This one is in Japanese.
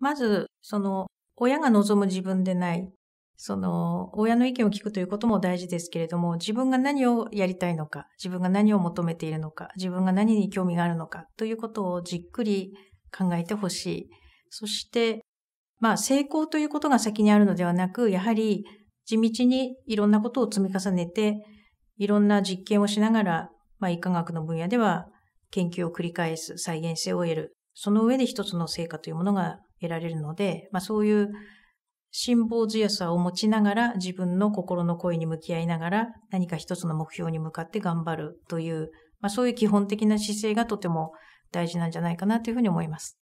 まず、その、親が望む自分でない、その、親の意見を聞くということも大事ですけれども、自分が何をやりたいのか、自分が何を求めているのか、自分が何に興味があるのか、ということをじっくり考えてほしい。そして、まあ、成功ということが先にあるのではなく、やはり、地道にいろんなことを積み重ねて、いろんな実験をしながら、まあ、医科学の分野では研究を繰り返す、再現性を得る、その上で一つの成果というものが得られるので、まあそういう辛抱強さを持ちながら自分の心の声に向き合いながら何か一つの目標に向かって頑張るという、まあそういう基本的な姿勢がとても大事なんじゃないかなというふうに思います。